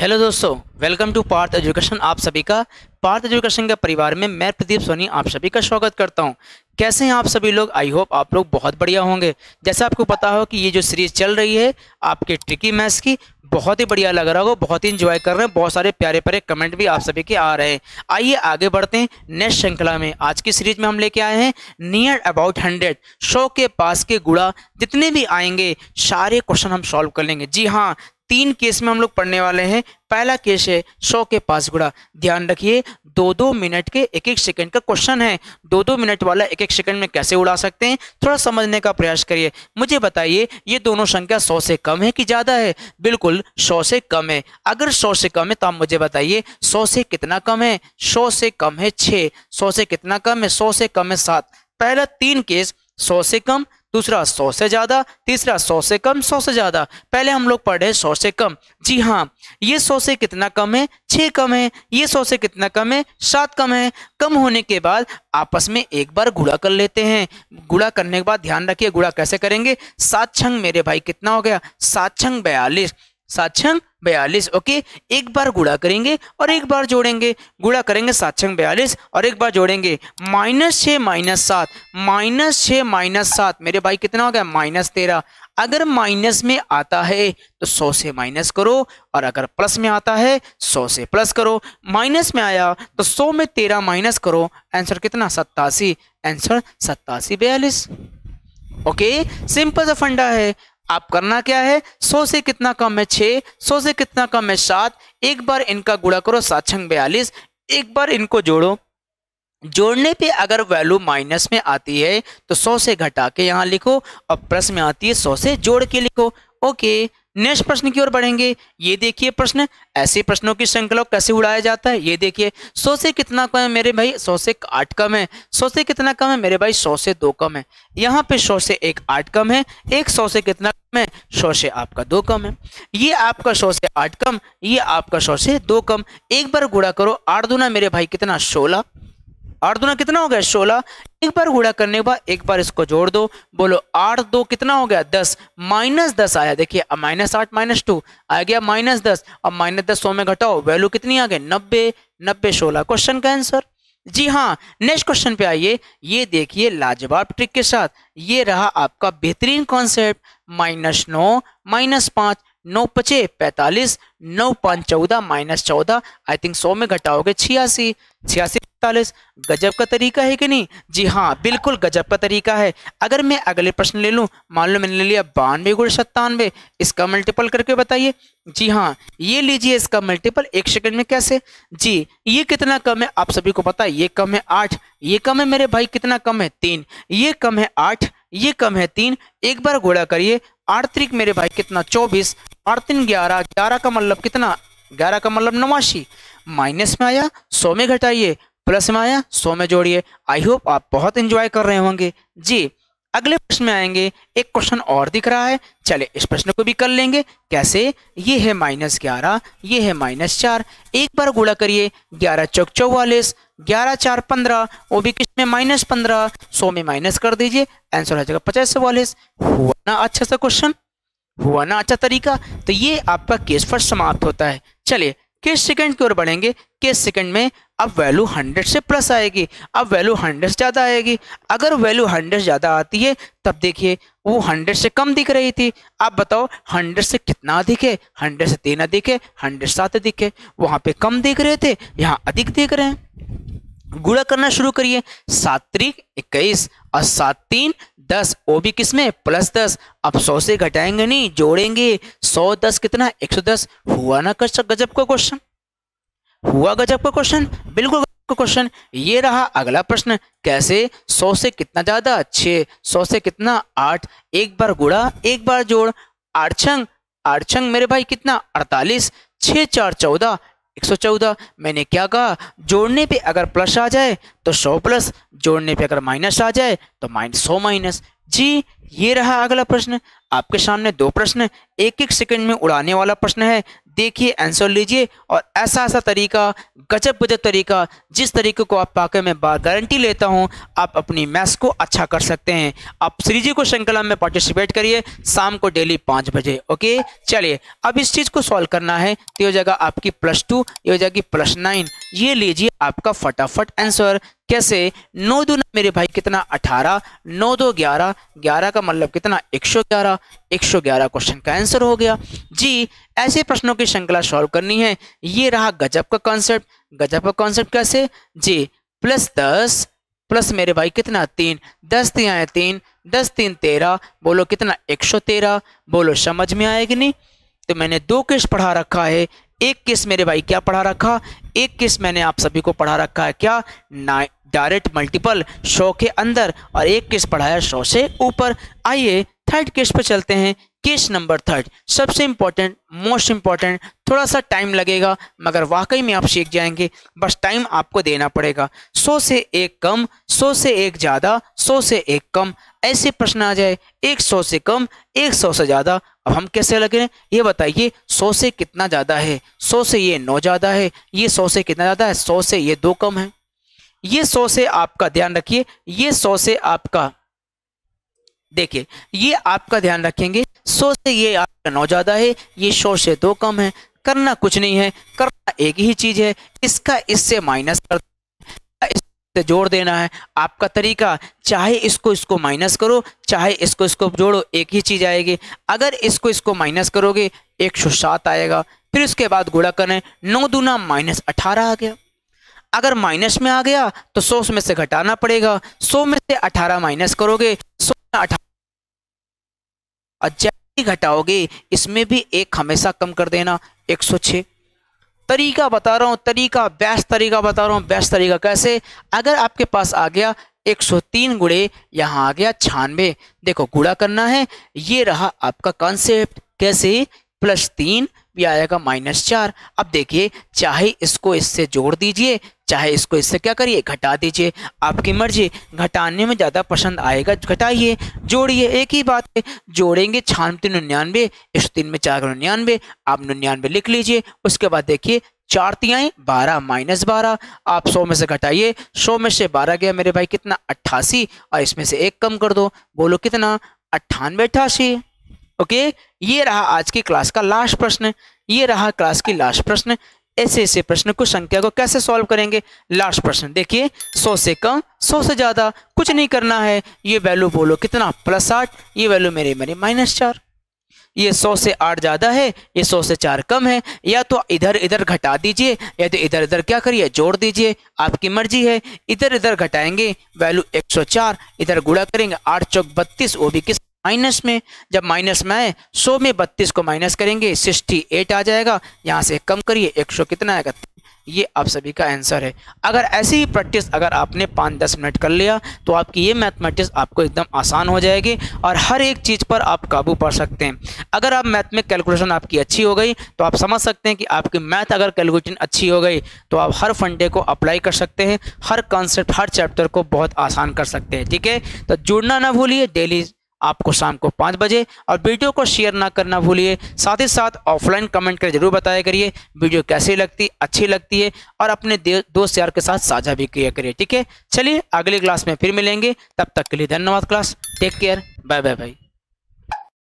hello दोस्तों welcome to Partha education आप सभी का पार्थ एजुकेशन के परिवार में मैं प्रदीप सोनी आप सभी का स्वागत करता हूं कैसे हैं आप सभी लोग आई होप आप लोग बहुत बढ़िया होंगे जैसे आपको पता हो कि ये जो सीरीज चल रही है आपके ट्रिकी मैथ्स की बहुत ही बढ़िया लग रहा हो बहुत ही इंजॉय कर रहे हैं बहुत सारे प्यारे प्यारे कमेंट भी आप सभी के आ रहे हैं आइए आगे बढ़ते हैं नेक्स्ट श्रृंखला में आज की सीरीज में हम लेके आए हैं नियर अबाउट हंड्रेड सौ के पास के गुड़ा जितने भी आएंगे सारे क्वेश्चन हम सॉल्व कर लेंगे जी हाँ तीन केस में हम लोग पढ़ने वाले हैं पहला केस है सौ के पास गुड़ा ध्यान रखिए दो दो मिनट के एक एक सेकंड का क्वेश्चन है दो दो मिनट वाला एक एक सेकंड में कैसे उड़ा सकते हैं थोड़ा समझने का प्रयास करिए मुझे बताइए ये दोनों संख्या सौ से कम है कि ज़्यादा है बिल्कुल सौ से कम है अगर सौ से कम है तो आप मुझे बताइए सौ से कितना कम है सौ से कम है छः सौ से कितना कम है सौ से कम है सात पहला तीन केस सौ से कम दूसरा सौ से ज़्यादा तीसरा सौ से कम सौ से ज़्यादा पहले हम लोग पढ़े सौ से कम जी हाँ ये सौ से कितना कम है छह कम है ये सौ से कितना कम है सात कम है कम होने के बाद आपस में एक बार गुड़ा कर लेते हैं गुड़ा करने के बाद ध्यान रखिए गुड़ा कैसे करेंगे सात छंग मेरे भाई कितना हो गया सात छंग बयालीस सात छंग बयालीस ओके एक बार गुड़ा करेंगे और एक बार जोड़ेंगे गुड़ा करेंगे सात बयालीस और एक बार जोड़ेंगे माइनस छः माइनस सात माइनस छः माइनस सात मेरे भाई कितना हो गया माइनस तेरह अगर माइनस में आता है तो सौ से माइनस करो और अगर प्लस में आता है सौ से प्लस करो माइनस में आया तो सौ में तेरह माइनस करो आंसर कितना सत्तासी आंसर सत्तासी बयालीस ओके सिंपल सा फंडा है आप करना क्या है सौ से कितना कम है छः सौ से कितना कम है सात एक बार इनका गुणा करो सात छंग बयालीस एक बार इनको जोड़ो जोड़ने पे अगर वैल्यू माइनस में आती है तो सौ से घटा के यहाँ लिखो और प्लस में आती है सौ से जोड़ के लिखो ओके नेक्स्ट प्रश्न की ओर बढ़ेंगे ये देखिए प्रश्न ऐसे प्रश्नों की श्रृंखला कैसे उड़ाया जाता है ये देखिए सौ से कितना कम है मेरे भाई सौ से आठ कम है सौ से कितना कम है मेरे भाई सौ से दो कम है यहाँ पे सौ से एक आठ कम है एक सौ से कितना कम है सौ से आपका दो कम है ये आपका सौ से आठ कम ये आपका सौ से दो कम एक बार गुड़ा करो आठ दूना मेरे भाई कितना सोलह आठ दुना कितना हो गया सोलह एक बार गुड़ा करने के बाद एक बार इसको जोड़ दो बोलो आठ दो कितना हो गया दस माइनस दस आया देखिए अब माइनस आठ माइनस टू आ गया माइनस दस अब माइनस दस सौ में घटाओ वैल्यू कितनी आ गई नब्बे नब्बे सोलह क्वेश्चन का आंसर जी हाँ नेक्स्ट क्वेश्चन पे आइए ये देखिए लाजवाब ट्रिक के साथ ये रहा आपका बेहतरीन कॉन्सेप्ट माइनस नौ माइनस पाँच नौ पचे पैंतालीस नौ पाँच चौदह माइनस चौदह आई थिंक सौ में घटाओगे छियासी छियासी इकतालीस गजब का तरीका है कि नहीं जी हाँ बिल्कुल गजब का तरीका है अगर मैं अगले प्रश्न ले लूँ मान लो मैंने ले लिया बानवे गुण सत्तानवे इसका मल्टीपल करके बताइए जी हाँ ये लीजिए इसका मल्टीपल एक सेकंड में कैसे जी ये कितना कम है आप सभी को पता है ये कम है आठ ये कम है मेरे भाई कितना कम है तीन ये कम है आठ ये कम है तीन एक बार घोड़ा करिए आठ तरीक मेरे भाई कितना चौबीस आठ तीन ग्यारह ग्यारह का मतलब कितना ग्यारह का मतलब नवासी माइनस में आया सौ में घटाइए प्लस में आया सौ में जोड़िए आई होप आप बहुत इंजॉय कर रहे होंगे जी अगले प्रश्न में आएंगे एक क्वेश्चन और दिख रहा है चले इस प्रश्न को भी कर लेंगे कैसे ये है माइनस ग्यारह ये है माइनस चार एक बार गुणा करिए ग्यारह चौक चौवालीस ग्यारह चार पंद्रह वो भी किस में माइनस पंद्रह सौ में माइनस कर दीजिए आंसर हो जाएगा पचास चौवालीस हुआ ना अच्छा सा क्वेश्चन हुआ ना अच्छा तरीका तो ये आपका केस फर्स्ट समाप्त होता है चलिए किस सेकंड की ओर बढ़ेंगे किस सेकंड में अब वैल्यू हंड्रेड से प्लस आएगी अब वैल्यू हंड्रेड से ज़्यादा आएगी अगर वैल्यू हंड्रेड ज़्यादा आती है तब देखिए वो हंड्रेड से कम दिख रही थी आप बताओ हंड्रेड से कितना अधिक है हंड्रेड से तीन अधिक है हंड्रेड सात अधिक है वहाँ पर कम दिख रहे थे यहाँ अधिक दिख रहे हैं गुड़ा करना शुरू करिए सात त्रिक इक्कीस और सात तीन दस वो भी किस में प्लस दस अब सौ से घटाएंगे नहीं जोड़ेंगे सौ दस कितना एक सौ दस हुआ ना कर गजब का क्वेश्चन हुआ गजब का क्वेश्चन बिल्कुल क्वेश्चन ये रहा अगला प्रश्न कैसे सौ से कितना ज्यादा छः सौ से कितना आठ एक बार गुड़ा एक बार जोड़ आठ छंग आठ छंग मेरे भाई कितना अड़तालीस छः चार चौदह 114 मैंने क्या कहा जोड़ने पे अगर प्लस आ जाए तो 100 प्लस जोड़ने पे अगर माइनस आ जाए तो माइनस सौ माइनस जी ये रहा अगला प्रश्न आपके सामने दो प्रश्न एक एक सेकंड में उड़ाने वाला प्रश्न है देखिए आंसर लीजिए और ऐसा ऐसा तरीका गजब गजब तरीका जिस तरीके को आप पाकर मैं बार गारंटी लेता हूँ आप अपनी मैथ्स को अच्छा कर सकते हैं आप श्रीजी को श्रृंखला में पार्टिसिपेट करिए शाम को डेली पाँच बजे ओके चलिए अब इस चीज़ को सॉल्व करना है तो हो जाएगा आपकी प्लस टू ये हो जाएगी प्लस नाइन ये लीजिए आपका फटाफट आंसर कैसे नौ दो मेरे भाई कितना अठारह नौ दो ग्यारह ग्यारह का का मतलब कितना 111 111 क्वेश्चन का आंसर हो गया जी ऐसे प्रश्नों की श्रृंखला सॉल्व करनी है ये रहा गजब का कॉन्सेप्ट गजब का कॉन्सेप्ट कैसे जी प्लस दस प्लस मेरे भाई कितना तीन दस तीन आए तीन दस तीन तेरह बोलो कितना एक सौ तेरह बोलो समझ में आएगी नहीं तो मैंने दो किस पढ़ा रखा है एक किस मेरे भाई क्या पढ़ा रखा एक किस मैंने आप सभी को पढ़ा रखा है क्या नाइन डायरेक्ट मल्टीपल शो के अंदर और एक किस पढ़ाया शो से ऊपर आइए थर्ड केस पर चलते हैं केस नंबर थर्ड सबसे इम्पॉर्टेंट मोस्ट इम्पॉर्टेंट थोड़ा सा टाइम लगेगा मगर वाकई में आप सीख जाएंगे बस टाइम आपको देना पड़ेगा सौ से एक कम सौ से एक ज़्यादा सौ से एक कम ऐसे प्रश्न आ जाए एक सौ से कम एक सौ से ज़्यादा अब हम कैसे लगे ये बताइए सौ से कितना ज़्यादा है सौ से ये नौ ज़्यादा है ये सौ से कितना ज़्यादा है सौ से ये दो कम है ये सौ से आपका ध्यान रखिए ये सौ से आपका देखिए ये आपका ध्यान रखेंगे सौ से ये आपका नौ ज़्यादा है ये सौ से दो कम है करना कुछ नहीं है करना एक ही चीज़ है इसका इससे माइनस कर इससे जोड़ देना है आपका तरीका चाहे इसको इसको माइनस करो चाहे इसको इसको जोड़ो एक ही चीज़ आएगी अगर इसको इसको माइनस करोगे एक सौ सात आएगा फिर उसके बाद गुड़ा करें नौ दूना माइनस अठारह आ गया अगर माइनस में आ गया तो सौ में से घटाना पड़ेगा सौ में से अठारह माइनस करोगे सौ में अठारह जैसे घटाओगे इसमें भी एक हमेशा कम कर देना एक सौ छ तरीका बता रहा हूँ तरीका बेस्ट तरीका बता रहा हूँ बेस्ट तरीका कैसे अगर आपके पास आ गया 103 गुड़े यहाँ आ गया छानबे देखो गुड़ा करना है ये रहा आपका कॉन्सेप्ट कैसे प्लस तीन आएगा माइनस चार अब देखिए चाहे इसको इससे जोड़ दीजिए चाहे इसको इससे क्या करिए घटा दीजिए आपकी मर्जी घटाने में ज़्यादा पसंद आएगा घटाइए जोड़िए एक ही बात है जोड़ेंगे छानते निन्यानवे इस तीन में चार निन्यानवे आप निन्यानवे लिख लीजिए उसके बाद देखिए चार तियाएँ बारह माइनस बारह आप सौ में से घटाइए सौ में से बारह गया मेरे भाई कितना अट्ठासी और इसमें से एक कम कर दो बोलो कितना अट्ठानवे अट्ठासी ओके ये रहा आज की क्लास का लास्ट प्रश्न ये रहा क्लास की लास्ट प्रश्न ऐसे ऐसे प्रश्न कुछ संख्या को कैसे सॉल्व करेंगे लास्ट प्रश्न देखिए सौ से कम सौ से ज़्यादा कुछ नहीं करना है ये वैल्यू बोलो कितना प्लस आठ ये वैल्यू मेरे मेरे माइनस चार ये सौ से आठ ज़्यादा है ये सौ से चार कम है या तो इधर इधर घटा दीजिए या तो इधर इधर क्या करिए जोड़ दीजिए आपकी मर्जी है इधर इधर घटाएंगे वैल्यू एक इधर गुड़ा करेंगे आठ चौक बत्तीस वो भी किस माइनस में जब माइनस में आए सौ में बत्तीस को माइनस करेंगे सिक्सटी एट आ जाएगा यहाँ से कम करिए एक सौ कितना आएगा ये आप सभी का आंसर है अगर ऐसी ही प्रैक्टिस अगर आपने पाँच दस मिनट कर लिया तो आपकी ये मैथमेटिक्स आपको एकदम आसान हो जाएगी और हर एक चीज़ पर आप काबू पा सकते हैं अगर आप मैथ में कैलकुलेशन आपकी अच्छी हो गई तो आप समझ सकते हैं कि आपकी मैथ अगर कैलकुलेशन अच्छी हो गई तो आप हर फंडे को अप्लाई कर सकते हैं हर कॉन्सेप्ट हर चैप्टर को बहुत आसान कर सकते हैं ठीक है तो जुड़ना ना भूलिए डेली आपको शाम को पाँच बजे और वीडियो को शेयर ना करना भूलिए साथ ही साथ ऑफलाइन कमेंट कर जरूर बताया करिए वीडियो कैसी लगती अच्छी लगती है और अपने दोस्त यार के साथ साझा भी किया करिए ठीक है चलिए अगले क्लास में फिर मिलेंगे तब तक के लिए धन्यवाद class take care bye bye by